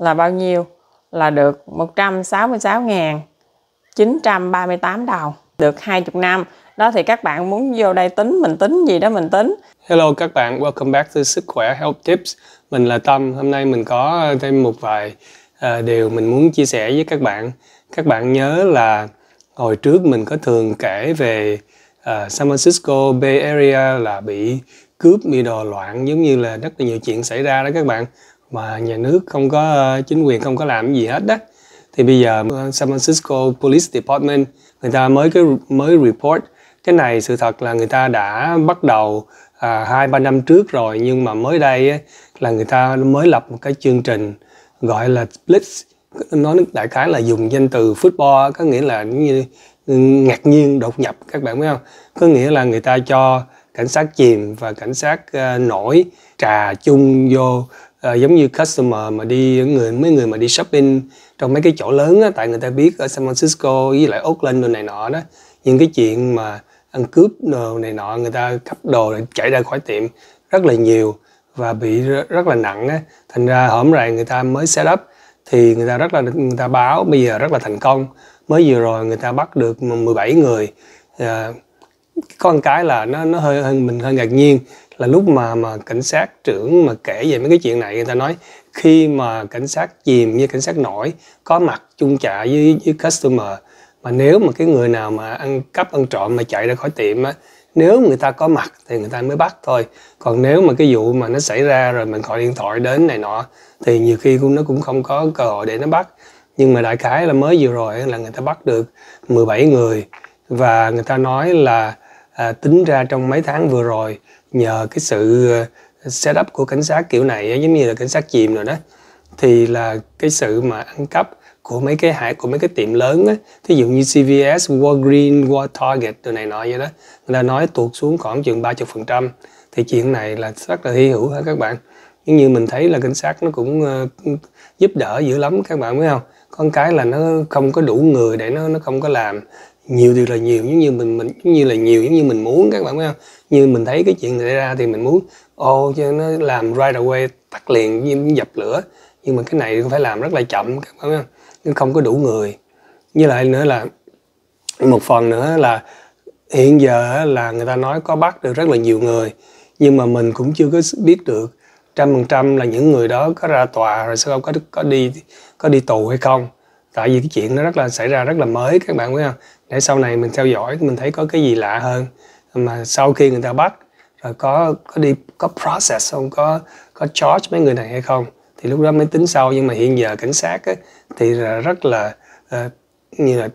là bao nhiêu là được 166.938 đồng được 20 năm đó thì các bạn muốn vô đây tính mình tính gì đó mình tính Hello các bạn welcome back to sức khỏe health tips mình là Tâm hôm nay mình có thêm một vài uh, điều mình muốn chia sẻ với các bạn các bạn nhớ là hồi trước mình có thường kể về uh, San Francisco Bay Area là bị cướp bị đồ loạn giống như là rất là nhiều chuyện xảy ra đó các bạn mà nhà nước không có chính quyền không có làm gì hết đó thì bây giờ ờ, San Francisco Police Department người ta mới cái mới report cái này sự thật là người ta đã bắt đầu à, hai à, ba năm trước rồi nhưng mà mới đây ấy, là người ta mới lập một cái chương trình gọi là blitz nó đại khái là dùng danh từ football có nghĩa là như ngạc nhiên đột nhập các bạn biết không có nghĩa là người ta cho cảnh sát chìm và cảnh sát uh, nổi trà chung vô à, giống như customer mà đi người mấy người mà đi shopping trong mấy cái chỗ lớn á, tại người ta biết ở San Francisco với lại Oakland đồ này nọ đó những cái chuyện mà ăn cướp đồ này nọ người ta cắp đồ chạy ra khỏi tiệm rất là nhiều và bị rất là nặng á. thành ra hôm rày người ta mới set up thì người ta rất là người ta báo bây giờ rất là thành công mới vừa rồi người ta bắt được 17 người à, có cái là nó nó hơi, hơi mình hơi ngạc nhiên là lúc mà mà cảnh sát trưởng mà kể về mấy cái chuyện này người ta nói khi mà cảnh sát chìm như cảnh sát nổi có mặt chung chạ với với customer mà nếu mà cái người nào mà ăn cắp ăn trộm mà chạy ra khỏi tiệm á nếu người ta có mặt thì người ta mới bắt thôi còn nếu mà cái vụ mà nó xảy ra rồi mình gọi điện thoại đến này nọ thì nhiều khi cũng nó cũng không có cơ hội để nó bắt nhưng mà đại khái là mới vừa rồi là người ta bắt được 17 người và người ta nói là à, tính ra trong mấy tháng vừa rồi nhờ cái sự ờ, setup của cảnh sát kiểu này giống như là cảnh sát chìm rồi đó thì là cái sự mà ăn cắp của mấy cái hải của mấy cái tiệm lớn á thí dụ như CVS, Walgreens, Wal Target từ này nọ vậy đó người ta nói tuột xuống khoảng chừng 30% thì chuyện này là rất là hy hữu hả các bạn nhưng như mình thấy là cảnh sát nó cũng ờ, giúp đỡ dữ lắm các bạn biết không Con cái là nó không có đủ người để nó nó không có làm nhiều điều là nhiều giống như mình mình giống như là nhiều giống như mình muốn các bạn biết không như mình thấy cái chuyện xảy ra thì mình muốn ô oh, cho nó làm right away tắt liền như dập lửa nhưng mà cái này phải làm rất là chậm các bạn biết không nhưng không có đủ người như lại nữa là một phần nữa là hiện giờ là người ta nói có bắt được rất là nhiều người nhưng mà mình cũng chưa có biết được trăm phần trăm là những người đó có ra tòa rồi sẽ không có có đi có đi tù hay không tại vì cái chuyện nó rất là xảy ra rất là mới các bạn biết không để sau này mình theo dõi mình thấy có cái gì lạ hơn mà sau khi người ta bắt rồi có có đi có process không có có charge mấy người này hay không thì lúc đó mới tính sau nhưng mà hiện giờ cảnh sát ấy, thì rất là uh, như là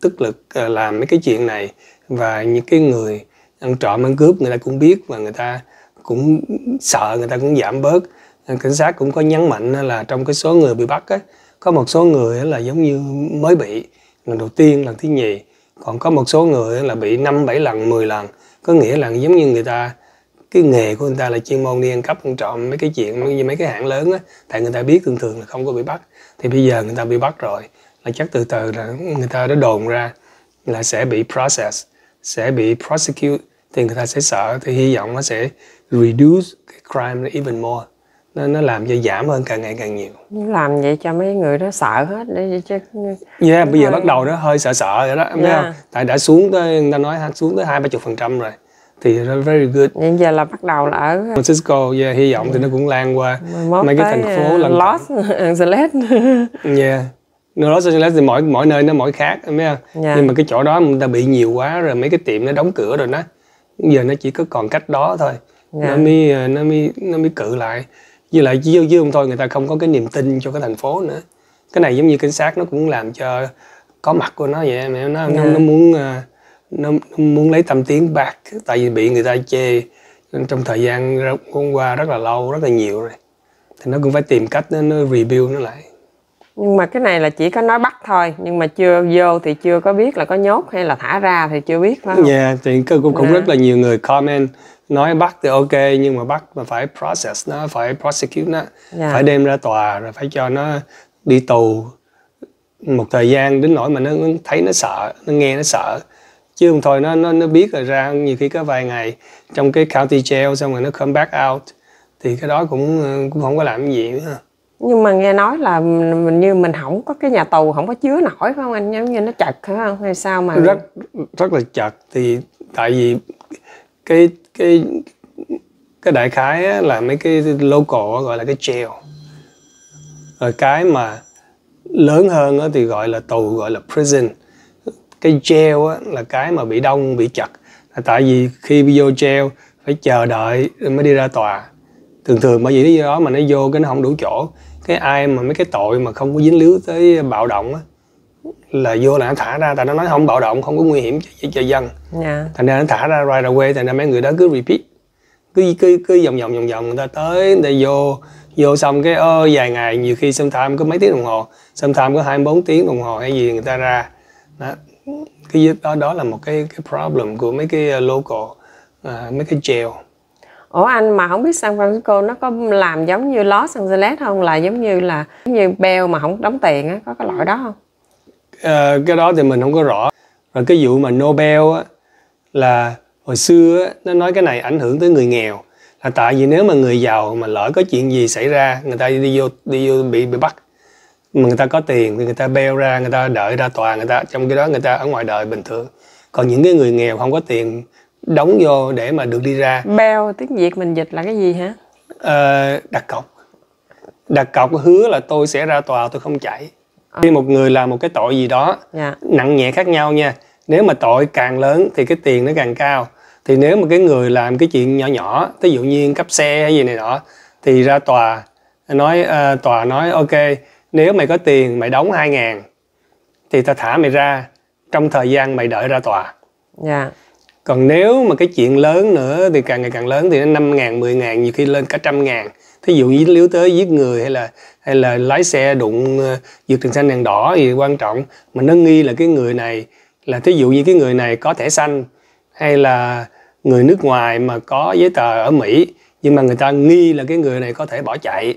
tức lực ờ, làm mấy cái chuyện này và những cái người ăn trộm ăn cướp người ta cũng biết và người ta cũng sợ người ta cũng giảm bớt ờ, cảnh sát cũng có nhấn mạnh là trong cái số người bị bắt ấy, có một số người là giống như mới bị lần đầu tiên lần thứ nhì còn có một số người là bị năm bảy lần 10 lần có nghĩa là giống như người ta cái nghề của người ta là chuyên môn đi ăn cắp ăn trộm mấy cái chuyện như mấy cái hãng lớn á tại người ta biết thường thường là không có bị bắt thì bây giờ người ta bị bắt rồi là chắc từ từ là người ta đã đồn ra là sẽ bị process sẽ bị prosecute thì người ta sẽ sợ thì hy vọng nó sẽ reduce cái crime even more nó nó làm cho giảm hơn càng ngày càng nhiều làm vậy cho mấy người đó sợ hết để chứ yeah, dạ, bây giờ bắt đầu nó hơi sợ sợ rồi đó yeah. thấy dạ. không tại đã xuống tới người ta nói xuống tới hai ba chục phần trăm rồi thì nó very good Nhưng giờ là bắt đầu là ở Francisco yeah, dạ, hy vọng ừ. thì nó cũng lan qua mấy cái thành phố uh, Los Angeles yeah Los Angeles thì mỗi mỗi nơi nó mỗi khác thấy không yeah. nhưng mà cái chỗ đó người ta bị nhiều quá rồi mấy cái tiệm nó đóng cửa rồi đó. giờ nó chỉ có còn cách đó thôi yeah. nó mới ờ, nó mới nó mới cự lại với lại dưới dưới ông tôi người ta không có cái niềm tin cho cái thành phố nữa cái này giống như cảnh sát nó cũng làm cho có mặt của nó vậy mẹ nó nó, nó dạ. muốn ờ, nó, nó muốn lấy tâm tiếng bạc tại vì bị người ta chê trong thời gian cũng qua rất là lâu rất là nhiều rồi thì nó cũng phải tìm cách nó, nó rebuild nó lại nhưng mà cái này là chỉ có nói bắt thôi nhưng mà chưa vô thì chưa có biết là có nhốt hay là thả ra thì chưa biết phải không? Dạ yeah, thì cũng, cũng dạ. yeah. rất là nhiều người comment nói bắt thì ok nhưng mà bắt mà phải process nó phải prosecute nó yeah. Dạ. phải đem ra tòa rồi phải cho nó đi tù một thời gian đến nỗi mà nó thấy nó sợ nó nghe nó sợ chứ không thôi nó nó nó biết rồi ra nhiều khi có vài ngày trong cái county jail xong rồi nó come back out thì cái đó cũng cũng không có làm cái gì nữa nhưng mà nghe nói là mình như mình không có cái nhà tù không có chứa nổi phải không anh giống như nó chật phải không hay sao mà rất rất là chật thì tại vì cái cái cái đại khái á, là mấy cái local gọi là cái jail rồi cái mà lớn hơn á, thì gọi là tù gọi là prison cái jail á, là cái mà bị đông bị chặt là tại vì khi vô jail phải chờ đợi mới đi ra tòa thường thường bởi vì lý do đó mà nó vô cái nó không đủ chỗ cái ai mà mấy cái tội mà không có dính líu tới bạo động á là vô là nó thả ra tại nó nói không bạo động không có nguy hiểm cho, cho dân yeah. Dạ. thành ra nó thả ra right away thành ra mấy người đó cứ repeat cứ cứ cứ vòng vòng vòng vòng người ta tới người ta vô vô xong cái ơ vài ngày nhiều khi sometimes có mấy tiếng đồng hồ sometimes có 24 tiếng đồng hồ hay gì người ta ra đó. cái đó đó là một cái cái problem của mấy cái ờ, local uh, mấy cái jail Ủa anh mà không biết San Francisco nó có làm giống như Los Angeles không? Là giống như là giống như Bell mà không đóng tiền á, có cái loại đó không? Ờ, cái đó thì mình không có rõ rồi cái vụ mà Nobel á là hồi xưa á, nó nói cái này ảnh hưởng tới người nghèo là tại vì nếu mà người giàu mà lỡ có chuyện gì xảy ra người ta đi vô đi vô bị bị bắt mà người ta có tiền thì người ta beo ra người ta đợi ra tòa người ta trong cái đó người ta ở ngoài đời bình thường còn những cái người nghèo không có tiền đóng vô để mà được đi ra beo tiếng việt mình dịch là cái gì hả ờ, đặt cọc đặt cọc hứa là tôi sẽ ra tòa tôi không chạy à. khi một người làm một cái tội gì đó yeah. Dạ. nặng nhẹ khác nhau nha nếu mà tội càng lớn thì cái tiền nó càng cao thì nếu mà cái người làm cái chuyện nhỏ nhỏ ví dụ như cấp xe hay gì này nọ thì ra tòa nói uh, tòa nói ok nếu mày có tiền mày đóng 2 ngàn thì ta thả mày ra trong thời gian mày đợi ra tòa yeah. Dạ. còn nếu mà cái chuyện lớn nữa thì càng ngày càng lớn thì nó 5 ngàn, 10 ngàn, nhiều khi lên cả trăm ngàn thí dụ như nếu tới giết người hay là hay là lái xe đụng vượt ờ, đèn xanh đèn đỏ thì quan trọng mà nó nghi là cái người này là thí dụ như cái người này có thẻ xanh hay là người nước ngoài mà có giấy tờ ở Mỹ nhưng mà người ta nghi là cái người này có thể bỏ chạy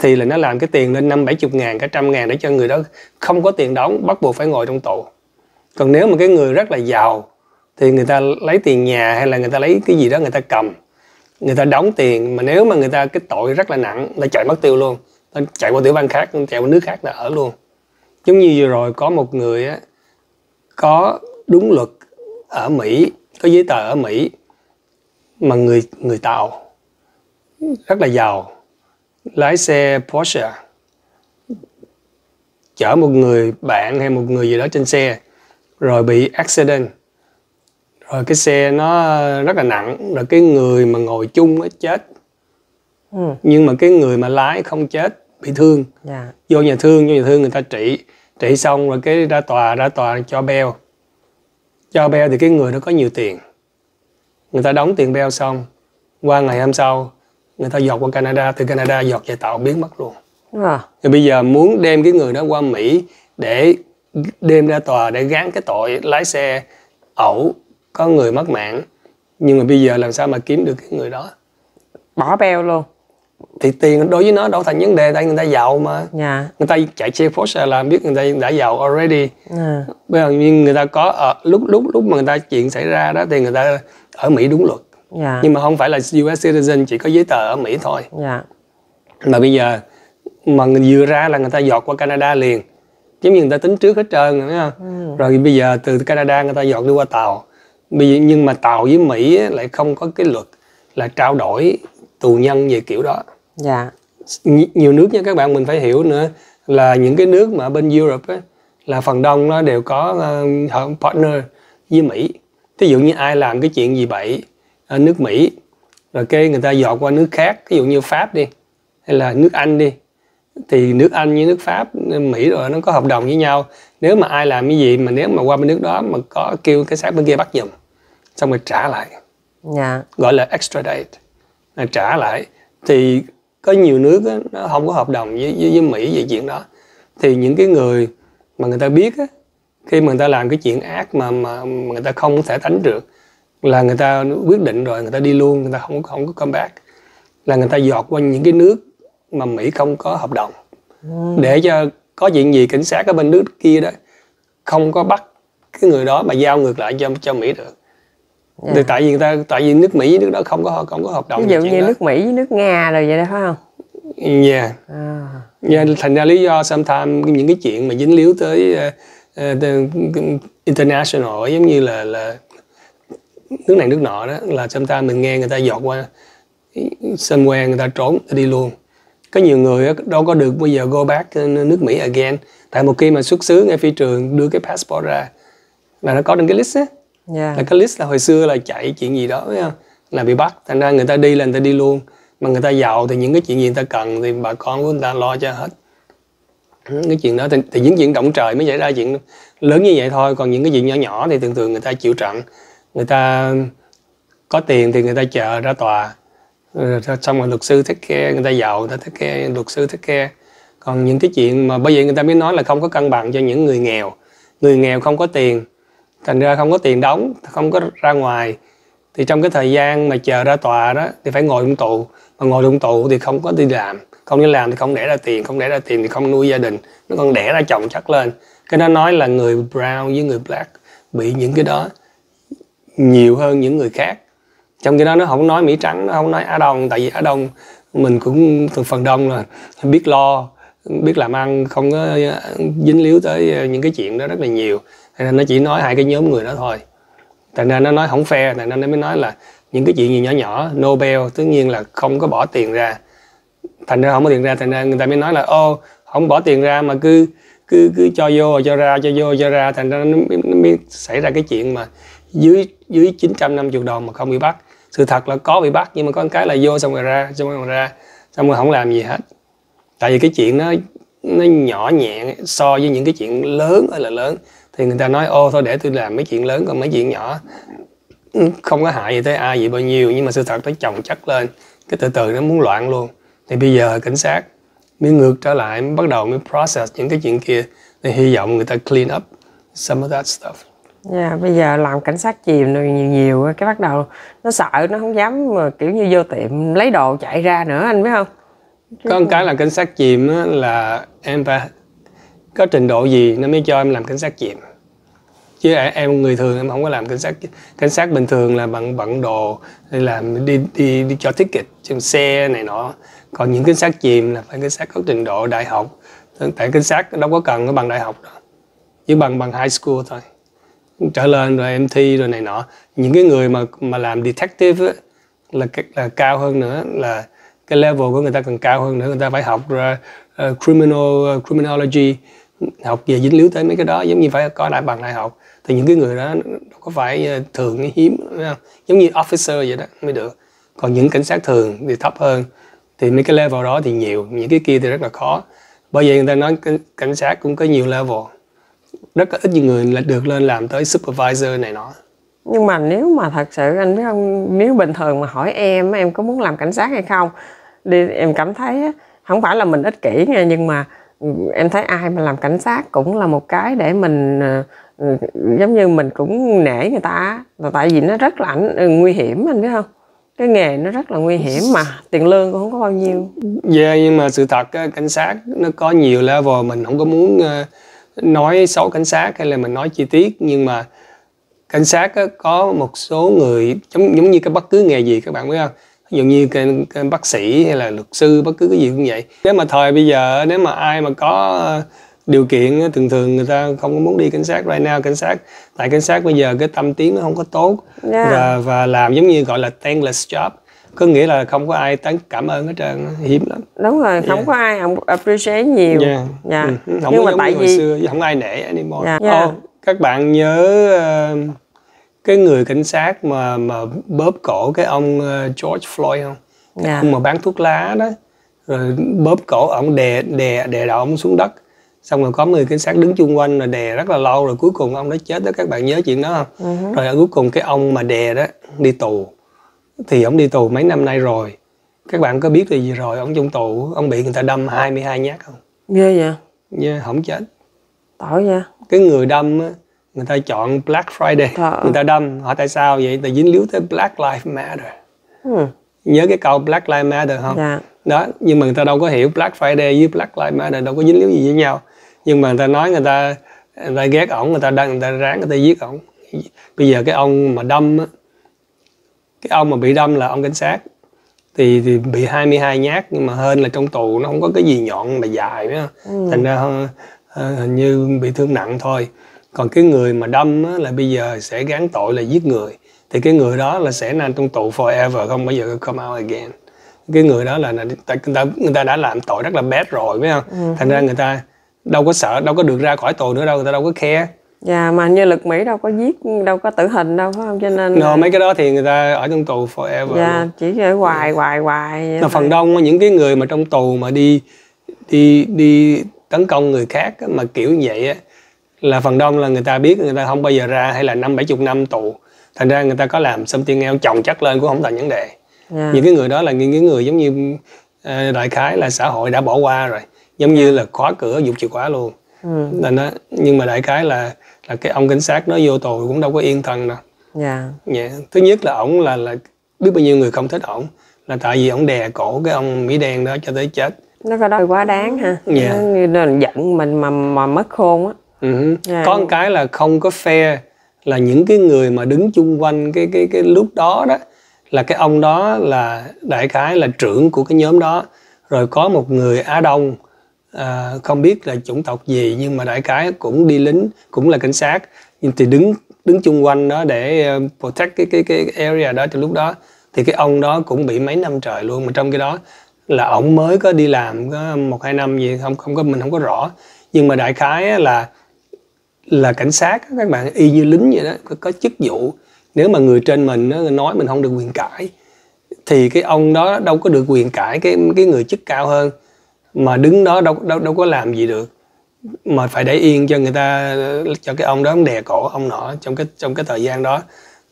thì là nó làm cái tiền lên năm bảy chục ngàn cả trăm ngàn để cho người đó không có tiền đóng bắt buộc phải ngồi trong tù còn nếu mà cái người rất là giàu thì người ta lấy tiền nhà hay là người ta lấy cái gì đó người ta cầm người ta đóng tiền mà nếu mà người ta cái tội rất là nặng là chạy mất tiêu luôn ta chạy qua tiểu bang khác chạy qua nước khác là ở luôn giống như vừa rồi có một người á có đúng luật ở Mỹ có giấy tờ ở Mỹ mà người người Tàu rất là giàu lái xe Porsche chở một người bạn hay một người gì đó trên xe rồi bị accident rồi cái xe nó rất là nặng rồi cái người mà ngồi chung nó chết ừ. nhưng mà cái người mà lái không chết bị thương yeah. Dạ. vô nhà thương vô nhà thương người ta trị trị xong rồi cái ra tòa ra tòa cho beo cho beo thì cái người nó có nhiều tiền người ta đóng tiền beo xong qua ngày hôm sau người ta dọt qua Canada từ Canada dọt về tàu biến mất luôn à. bây giờ muốn đem cái người đó qua Mỹ để đem ra tòa để gán cái tội lái xe ẩu có người mất mạng nhưng mà bây giờ làm sao mà kiếm được cái người đó bỏ beo luôn thì tiền đối với nó đâu thành vấn đề tại người ta giàu mà yeah. Dạ. người ta chạy xe Porsche là biết người ta đã giàu already dạ. bây giờ nhưng người ta có ở ờ, lúc lúc lúc mà người ta chuyện xảy ra đó thì người ta ở Mỹ đúng luật yeah. Dạ. nhưng mà không phải là US citizen chỉ có giấy tờ ở Mỹ thôi yeah. mà bây giờ mà người vừa ra là người ta dọt qua Canada liền giống như người ta tính trước hết trơn rồi, Ừ. rồi bây giờ từ Canada người ta dọn đi qua tàu bây nhưng mà tàu với mỹ lại không có cái luật là trao đổi tù nhân về kiểu đó dạ Nhi, nhiều nước nha các bạn mình phải hiểu nữa là những cái nước mà bên Europe ấy, là phần đông nó đều có uh, partner với Mỹ ví dụ như ai làm cái chuyện gì bậy ở nước Mỹ rồi cái người ta dọt qua nước khác ví dụ như Pháp đi hay là nước Anh đi thì nước Anh với nước Pháp Mỹ rồi nó có hợp đồng với nhau nếu mà ai làm cái gì mà nếu mà qua bên nước đó mà có kêu cái xác bên kia bắt giùm xong rồi trả lại yeah. Dạ. gọi là extradite là trả lại thì có nhiều nước á, nó không có hợp đồng với, với, với Mỹ về chuyện đó thì những cái người mà người ta biết á, khi mà người ta làm cái chuyện ác mà mà người ta không thể tránh được là người ta quyết định rồi người ta đi luôn người ta không không có comeback là người ta dọt qua những cái nước mà Mỹ không có hợp đồng ừ. để cho có chuyện gì cảnh sát ở bên nước kia đó không có bắt cái người đó mà giao ngược lại cho cho Mỹ được yeah. Ừ. Thì tại vì người ta tại vì nước Mỹ với nước đó không có không có hợp đồng ví dụ như đó. nước Mỹ với nước Nga rồi vậy đó phải không yeah. Dạ. À. yeah dạ, thành ra lý do sometimes những cái chuyện mà dính líu tới uh, uh, international giống như là là nước này nước nọ đó là sometimes mình nghe người ta dọt qua sân somewhere người ta trốn người ta đi luôn có nhiều người đâu có được bây giờ go back ờ, nước Mỹ again tại một khi mà xuất xứ ngay phi trường đưa cái passport ra là nó có trên cái list á yeah. Dạ. là cái list là hồi xưa là chạy chuyện gì đó không? là bị bắt thành ra người ta đi là người ta đi luôn mà người ta giàu thì những cái chuyện gì người ta cần thì bà con của người ta lo cho hết ừ, cái chuyện đó thì, thì những chuyện động trời mới xảy ra chuyện lớn như vậy thôi còn những cái chuyện nhỏ nhỏ thì thường thường người ta chịu trận người ta có tiền thì người ta chờ ra tòa Ờ, xong rồi luật sư take care người ta giàu người ta take care luật sư take care còn những cái chuyện mà bây giờ người ta mới nói là không có cân bằng cho những người nghèo người nghèo không có tiền thành ra không có tiền đóng không có ra ngoài thì trong cái thời gian mà chờ ra tòa đó thì phải ngồi ung tụ mà ngồi ung tụ thì không có đi làm không đi làm thì không để ra tiền không để ra tiền thì không nuôi gia đình nó còn đẻ ra chồng chắc lên cái nó nói là người brown với người black bị những cái đó nhiều hơn những người khác trong khi đó nó không nói mỹ trắng nó không nói á đông tại vì á đông mình cũng thuộc phần đông là biết lo biết làm ăn không có ờ, dính líu tới ờ, những cái chuyện đó rất là nhiều thành ra nó chỉ nói hai cái nhóm người đó thôi thành ra nó nói không phe thành ra nó mới nói là những cái chuyện gì nhỏ nhỏ Nobel tất nhiên là không có bỏ tiền ra thành ra không có tiền ra thành ra người ta mới nói là ô không bỏ tiền ra mà cứ cứ cứ cho vô cho ra cho vô cho ra thành ra nó mới, nó mới xảy ra cái chuyện mà dưới dưới 950 đồng mà không bị bắt sự thật là có bị bắt nhưng mà có cái là vô xong rồi ra xong rồi ra xong rồi không làm gì hết tại vì cái chuyện nó nó nhỏ nhẹ so với những cái chuyện lớn hay là lớn thì người ta nói ô thôi để tôi làm mấy chuyện lớn còn mấy chuyện nhỏ ừ, không có hại gì tới ai gì bao nhiêu nhưng mà sự thật nó chồng chất lên cái từ từ nó muốn loạn luôn thì bây giờ cảnh sát mới ngược trở lại mới bắt đầu mới process những cái chuyện kia thì hy vọng người ta clean up some of that stuff yeah, dạ, bây giờ làm cảnh sát chìm rồi nhiều nhiều cái bắt đầu nó sợ nó không dám mà kiểu như vô tiệm lấy đồ chạy ra nữa anh biết không có một cái là cảnh sát chìm là em phải có trình độ gì nó mới cho em làm cảnh sát chìm chứ em người thường em không có làm cảnh sát cảnh sát bình thường là bận bận đồ hay làm đi đi đi cho ticket trên xe này nọ còn những cảnh sát chìm là phải cảnh sát có trình độ đại học tại cảnh sát đâu có cần cái bằng đại học đâu chỉ bằng bằng high school thôi trở lên rồi em thi rồi này nọ những cái người mà mà làm detective ấy, là là cao hơn nữa là cái level của người ta cần cao hơn nữa người ta phải học ra uh, criminal uh, criminology học về dính líu tới mấy cái đó giống như phải có đại bằng đại học thì những cái người đó có phải uh, thường hiếm giống như officer vậy đó mới được còn những cảnh sát thường thì thấp hơn thì mấy cái level đó thì nhiều những cái kia thì rất là khó bởi vậy người ta nói cảnh sát cũng có nhiều level rất là ít những người là được lên làm tới supervisor này nọ nhưng mà nếu mà thật sự anh biết không nếu bình thường mà hỏi em em có muốn làm cảnh sát hay không đi em cảm thấy không phải là mình ích kỷ nha nhưng mà ừ, em thấy ai mà làm cảnh sát cũng là một cái để mình ờ, ừ, giống như mình cũng nể người ta là tại vì nó rất là ừ, nguy hiểm anh biết không cái nghề nó rất là nguy hiểm mà tiền lương cũng không có bao nhiêu yeah nhưng mà sự thật cảnh sát nó có nhiều level mình không có muốn uh nói xấu cảnh sát hay là mình nói chi tiết nhưng mà cảnh sát có một số người giống giống như cái bất cứ nghề gì các bạn biết không ví dụ như cái, cái bác sĩ hay là luật sư bất cứ cái gì cũng vậy nếu mà thời bây giờ nếu mà ai mà có ờ, điều kiện thường thường người ta không có muốn đi cảnh sát right now cảnh sát tại cảnh sát bây giờ cái tâm tiếng nó không có tốt yeah. và và làm giống như gọi là thankless job có nghĩa là không có ai tán cảm ơn hết trơn hiếm lắm đúng rồi yeah. không có ai không appreciate nhiều yeah. Yeah. Dạ. Ừ, ừ. không nhưng có mà giống tại như hồi vì... xưa không ai nể anymore yeah. Yeah. Oh, các bạn nhớ uh, cái người cảnh sát mà mà bóp cổ cái ông ờ, George Floyd không cái yeah. Dạ. ông mà bán thuốc lá đó rồi bóp cổ ông đè đè đè đầu ông xuống đất xong rồi có người cảnh sát đứng chung quanh rồi đè rất là lâu rồi cuối cùng ông đó chết đó các bạn nhớ chuyện đó không uh-huh. rồi cuối cùng cái ông mà đè đó đi tù thì ông đi tù mấy năm nay rồi các bạn có biết điều gì rồi ông trong tù ông bị người ta đâm 22 nhát không ghê vậy yeah, không chết tội nha cái người đâm người ta chọn Black Friday Thợ. người ta đâm hỏi tại sao vậy người ta dính líu tới Black Lives Matter hmm. nhớ cái câu Black Lives Matter không dạ. đó nhưng mà người ta đâu có hiểu Black Friday với Black Lives Matter đâu có dính líu gì với nhau nhưng mà người ta nói người ta người ta ghét ổng người ta đang người ta ráng người ta giết ổng bây giờ cái ông mà đâm á, cái ông mà bị đâm là ông cảnh sát thì, thì bị 22 nhát nhưng mà hên là trong tù nó không có cái gì nhọn mà dài nữa ừ. thành ra ờ, ờ, hình như bị thương nặng thôi còn cái người mà đâm á, là bây giờ sẽ gán tội là giết người thì cái người đó là sẽ nằm trong tù forever không bao giờ come out again cái người đó là người ta, người ta đã làm tội rất là bad rồi phải không ừ. thành ra người ta đâu có sợ đâu có được ra khỏi tù nữa đâu người ta đâu có khe Dạ yeah, mà hình như lực Mỹ đâu có giết đâu có tử hình đâu phải không cho nên no, mấy cái đó thì người ta ở trong tù forever. Dạ yeah, chỉ ở hoài ừ. hoài hoài. Là phần đông những cái người mà trong tù mà đi đi đi tấn công người khác mà kiểu như vậy á là phần đông là người ta biết người ta không bao giờ ra hay là năm bảy chục năm tù thành ra người ta có làm xâm tiên eo chồng chất lên cũng không thành vấn đề yeah. Dạ. những cái người đó là những cái người giống như ờ, đại khái là xã hội đã bỏ qua rồi giống yeah. như dạ. là khóa cửa dục chìa khóa luôn ừ. nên đó nhưng mà đại cái là là cái ông cảnh sát nó vô tù cũng đâu có yên thân đâu dạ yeah. Dạ. thứ nhất là ổng là là biết bao nhiêu người không thích ổng là tại vì ổng đè cổ cái ông mỹ đen đó cho tới chết nó phải đòi quá đáng ha yeah. Dạ. nó giận mình mà mà mất khôn á uh-huh. có một cái là không có fair là những cái người mà đứng chung quanh cái cái cái lúc đó đó là cái ông đó là đại khái là trưởng của cái nhóm đó rồi có một người á đông à, không biết là chủng tộc gì nhưng mà đại cái cũng đi lính cũng là cảnh sát nhưng thì đứng đứng chung quanh đó để ờ, protect cái cái cái area đó thì lúc đó thì cái ông đó cũng bị mấy năm trời luôn mà trong cái đó là ổng mới có đi làm có một hai năm gì không không có mình không có rõ nhưng mà đại khái là là cảnh sát các bạn y như lính vậy đó có, có chức vụ nếu mà người trên mình nói mình không được quyền cãi thì cái ông đó đâu có được quyền cãi cái cái người chức cao hơn mà đứng đó đâu đâu đâu có làm gì được mà phải để yên cho người ta cho cái ông đó đè cổ ông nọ trong cái trong cái thời gian đó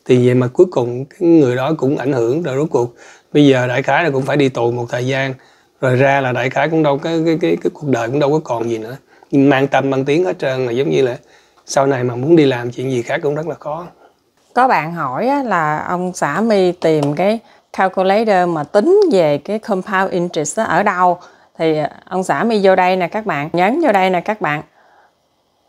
thì vậy mà cuối cùng cái người đó cũng ảnh hưởng rồi rốt cuộc bây giờ đại khái là cũng phải đi tù một thời gian rồi ra là đại khái cũng đâu cái cái cái, cái cuộc đời cũng đâu có còn gì nữa mang tâm mang tiếng hết trơn là giống như là sau này mà muốn đi làm chuyện gì khác cũng rất là khó có bạn hỏi là ông xã mi tìm cái calculator mà tính về cái compound interest ở đâu thì à, ông xã mi vô đây nè các bạn nhấn vô đây nè các bạn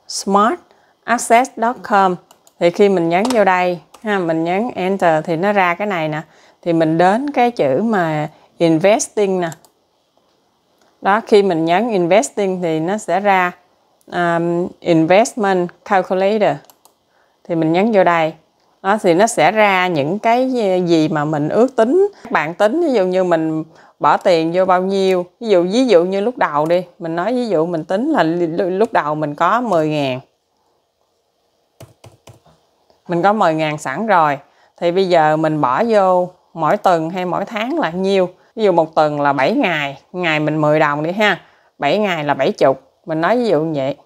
smartaccess.com thì khi mình nhấn vô đây ha mình nhấn enter thì nó ra cái này nè thì mình đến cái chữ mà investing nè đó khi mình nhấn investing thì nó sẽ ra um, investment calculator thì mình nhấn vô đây đó, thì nó sẽ ra những cái ờ, gì mà mình ước tính các bạn tính ví dụ như mình bỏ tiền vô bao nhiêu ví dụ ví dụ như lúc đầu đi mình nói ví dụ mình tính là lúc đầu mình có 10 ngàn mình có 10 ngàn sẵn rồi thì bây giờ mình bỏ vô mỗi tuần hay mỗi tháng là nhiêu ví dụ một tuần là 7 ngày ngày mình 10 đồng đi ha 7 ngày là 70 mình nói ví dụ như vậy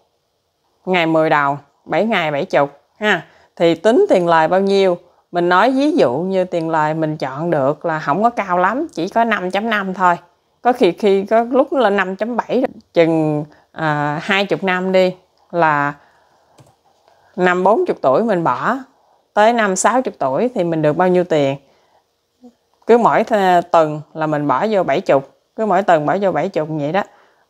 ngày 10 đồng 7 ngày 70 ha thì tính tiền lời bao nhiêu mình nói ví dụ như tiền lời mình chọn được là không có cao lắm chỉ có 5.5 thôi có khi khi có lúc lên 5.7 chừng à, 20 năm đi là năm 40 tuổi mình bỏ tới năm 60 tuổi thì mình được bao nhiêu tiền cứ mỗi tuần là mình bỏ vô 70 cứ mỗi tuần bỏ vô 70 vậy đó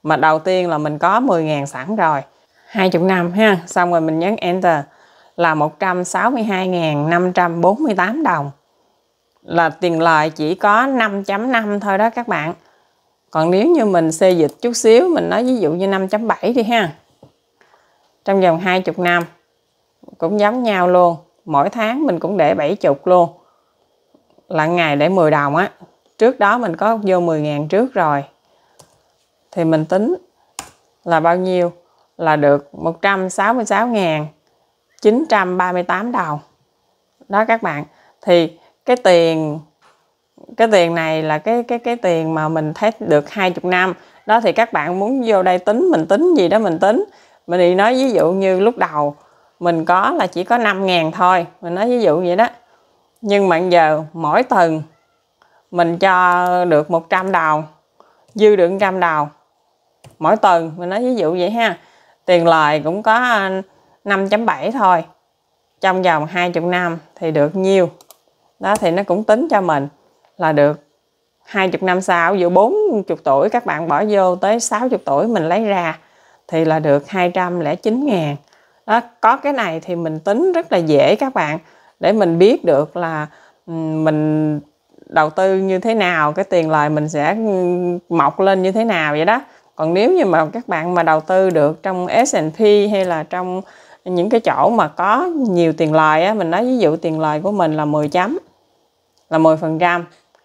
mà đầu tiên là mình có 10.000 sẵn rồi 20 năm ha xong rồi mình nhấn enter là 162.548 đồng là tiền lời chỉ có 5.5 thôi đó các bạn còn nếu như mình xê dịch chút xíu mình nói ví dụ như 5.7 đi ha trong vòng 20 năm cũng giống nhau luôn mỗi tháng mình cũng để 70 luôn là ngày để 10 đồng á trước đó mình có vô 10.000 trước rồi thì mình tính là bao nhiêu là được 166.000 938 đồng đó các bạn thì cái tiền cái tiền này là cái cái cái tiền mà mình thấy được 20 năm đó thì các bạn muốn vô đây tính mình tính gì đó mình tính mình thì nói ví dụ như lúc đầu mình có là chỉ có 5 ngàn thôi mình nói ví dụ vậy đó nhưng mà giờ mỗi tuần mình cho được 100 đồng dư được 100 đồng mỗi tuần mình nói ví dụ vậy ha tiền lời cũng có 5.7 thôi trong vòng 2 chục năm thì được nhiêu đó thì nó cũng tính cho mình là được 20 năm sau dù 40 tuổi các bạn bỏ vô tới 60 tuổi mình lấy ra thì là được 209 ngàn đó, có cái này thì mình tính rất là dễ các bạn để mình biết được là mình đầu tư như thế nào cái tiền lời mình sẽ mọc lên như thế nào vậy đó còn nếu như mà các bạn mà đầu tư được trong S&P hay là trong những cái chỗ mà có nhiều tiền lời á, mình nói ví dụ tiền lời của mình là 10 chấm là 10 phần trăm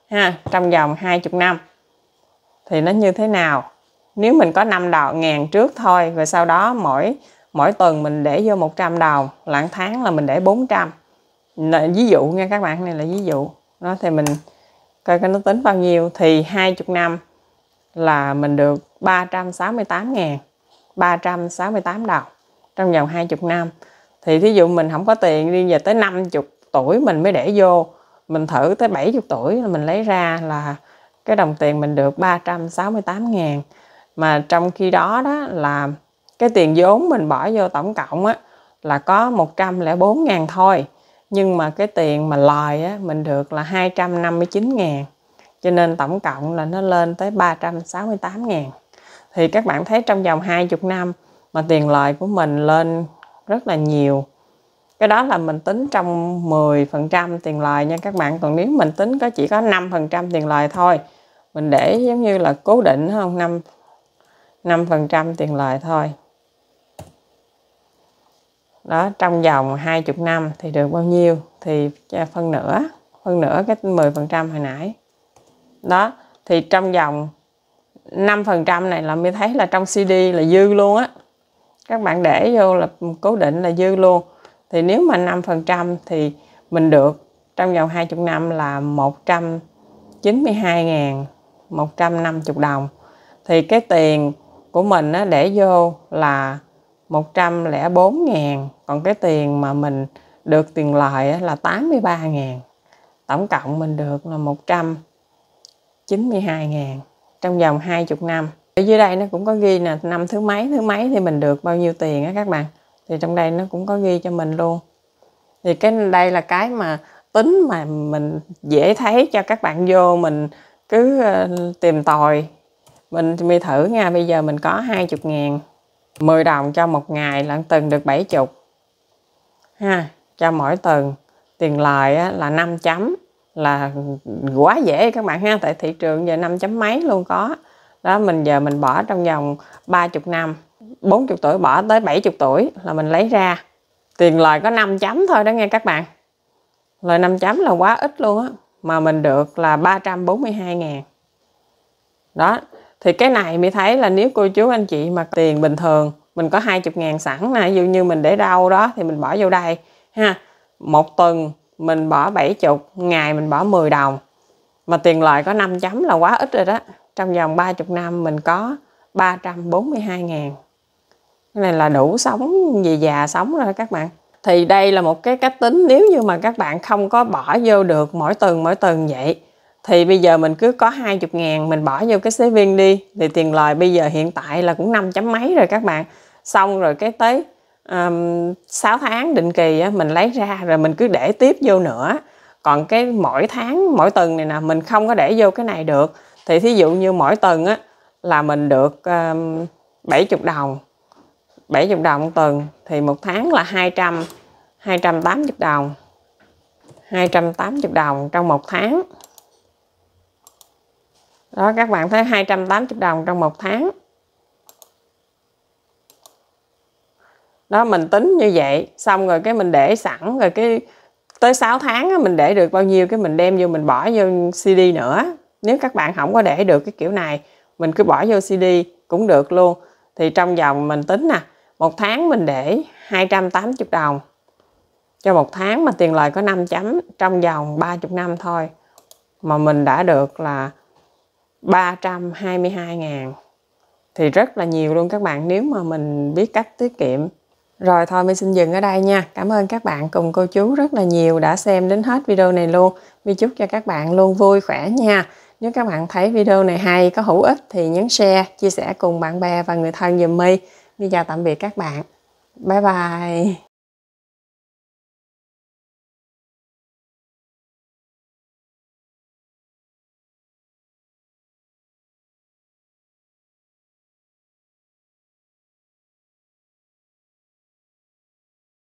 ha trong vòng 20 năm thì nó như thế nào nếu mình có 5 đào ngàn trước thôi rồi sau đó mỗi mỗi tuần mình để vô 100 đồng lãng tháng là mình để 400 ví dụ nha các bạn này là ví dụ đó thì mình coi cái nó tính bao nhiêu thì 20 năm là mình được 368 ngàn 368 đồng trong vòng 20 năm thì thí dụ mình không có tiền đi về tới 50 tuổi mình mới để vô mình thử tới 70 tuổi mình lấy ra là cái đồng tiền mình được 368 ngàn mà trong khi đó đó là cái tiền vốn mình bỏ vô tổng cộng á là có 104 ngàn thôi nhưng mà cái tiền mà lòi á mình được là 259 ngàn cho nên tổng cộng là nó lên tới 368 ngàn thì các bạn thấy trong vòng 20 năm mà tiền lợi của mình lên rất là nhiều cái đó là mình tính trong 10% tiền lời nha các bạn còn nếu mình tính có chỉ có 5% tiền lời thôi mình để giống như là cố định không 5 5% tiền lời thôi đó trong vòng 20 năm thì được bao nhiêu thì phân nửa phân nửa cái 10% hồi nãy đó thì trong vòng 5% này là mới thấy là trong CD là dư luôn á các bạn để vô là cố định là dư luôn thì nếu mà 5% thì mình được trong vòng 20 năm là 192.150 đồng thì cái tiền của mình nó để vô là 104.000 còn cái tiền mà mình được tiền lợi là 83.000 tổng cộng mình được là 192.000 trong vòng 20 năm ở dưới đây nó cũng có ghi nè năm thứ mấy thứ mấy thì mình được bao nhiêu tiền á các bạn thì trong đây nó cũng có ghi cho mình luôn thì cái đây là cái mà tính mà mình dễ thấy cho các bạn vô mình cứ ờ, tìm tòi mình mi thử nha bây giờ mình có 20 ngàn 10 đồng cho một ngày là từng được 70 ha cho mỗi tuần tiền lời là 5 chấm là quá dễ các bạn ha tại thị trường giờ 5 chấm mấy luôn có đó mình giờ mình bỏ trong vòng 30 năm 40 tuổi bỏ tới 70 tuổi là mình lấy ra tiền lời có 5 chấm thôi đó nghe các bạn lời 5 chấm là quá ít luôn á mà mình được là 342 ngàn đó thì cái này mới thấy là nếu cô chú anh chị mà tiền bình thường mình có 20 ngàn sẵn nè ví dụ như mình để đâu đó thì mình bỏ vô đây ha một tuần mình bỏ 70 ngày mình bỏ 10 đồng mà tiền lời có 5 chấm là quá ít rồi đó trong vòng 30 năm mình có 342 ngàn cái này là đủ sống về già sống rồi các bạn thì đây là một cái cách tính nếu như mà các bạn không có bỏ vô được mỗi tuần mỗi tuần vậy thì bây giờ mình cứ có 20 ngàn mình bỏ vô cái xế viên đi thì tiền lời bây giờ hiện tại là cũng 5 chấm mấy rồi các bạn xong rồi cái tới um, 6 tháng định kỳ á, mình lấy ra rồi mình cứ để tiếp vô nữa còn cái mỗi tháng mỗi tuần này nè mình không có để vô cái này được thì thí dụ như mỗi tuần á là mình được um, 70 đồng 70 đồng một tuần thì một tháng là 200 280 đồng 280 đồng trong một tháng đó các bạn thấy 280 đồng trong một tháng đó mình tính như vậy xong rồi cái mình để sẵn rồi cái tới 6 tháng á, mình để được bao nhiêu cái mình đem vô mình bỏ vô CD nữa nếu các bạn không có để được cái kiểu này mình cứ bỏ vô CD cũng được luôn thì trong vòng mình tính nè một tháng mình để 280 đồng cho một tháng mà tiền lời có 5 chấm trong vòng 30 năm thôi mà mình đã được là 322 ngàn thì rất là nhiều luôn các bạn nếu mà mình biết cách tiết kiệm rồi thôi mình xin dừng ở đây nha cảm ơn các bạn cùng cô chú rất là nhiều đã xem đến hết video này luôn mình chúc cho các bạn luôn vui khỏe nha nếu các bạn thấy video này hay, có hữu ích thì nhấn share, chia sẻ cùng bạn bè và người thân dùm My. Bây giờ tạm biệt các bạn. Bye bye!